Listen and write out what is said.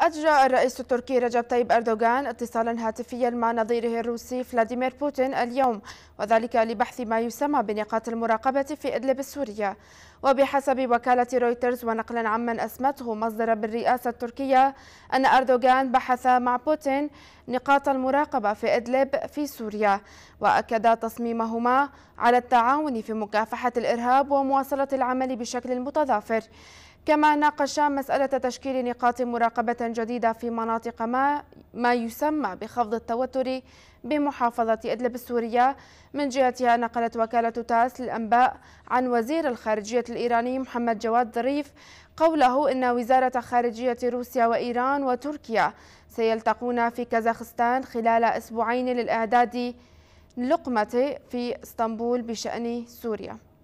أجرى الرئيس التركي رجب طيب أردوغان اتصالا هاتفيا مع نظيره الروسي فلاديمير بوتين اليوم وذلك لبحث ما يسمى بنقاط المراقبة في إدلب السورية وبحسب وكالة رويترز ونقلا عمن أسمته مصدر بالرئاسة التركية أن أردوغان بحث مع بوتين نقاط المراقبة في إدلب في سوريا وأكد تصميمهما على التعاون في مكافحة الإرهاب ومواصلة العمل بشكل متضافر كما ناقشا مسألة تشكيل نقاط مراقبة جديدة في مناطق ما ما يسمى بخفض التوتر بمحافظة إدلب السورية من جهتها نقلت وكالة تاس للأنباء عن وزير الخارجية الإيراني محمد جواد ظريف قوله إن وزارة خارجية روسيا وإيران وتركيا سيلتقون في كازاخستان خلال أسبوعين للإعداد لقمة في اسطنبول بشأن سوريا